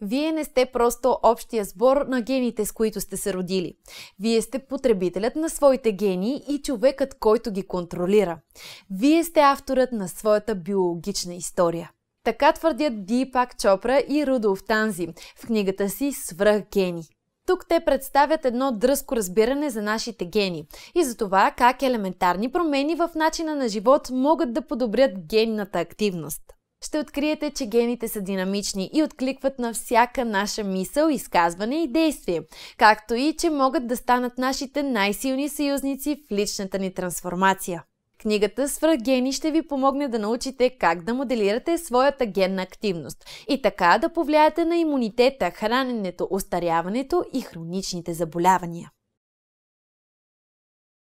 Вие не сте просто общия сбор на гените, с които сте се родили. Вие сте потребителят на своите гени и човекът, който ги контролира. Вие сте авторът на своята биологична история. Така твърдят Дипак Чопра и Рудолф Танзи в книгата си Свръх гени. Тук те представят едно дръско разбиране за нашите гени и за това как елементарни промени в начина на живот могат да подобрят генната активност ще откриете, че гените са динамични и откликват на всяка наша мисъл, изказване и действие, както и, че могат да станат нашите най-силни съюзници в личната ни трансформация. Книгата Свръхгени ще ви помогне да научите как да моделирате своята генна активност и така да повлияете на имунитета, храненето, остаряването и хроничните заболявания.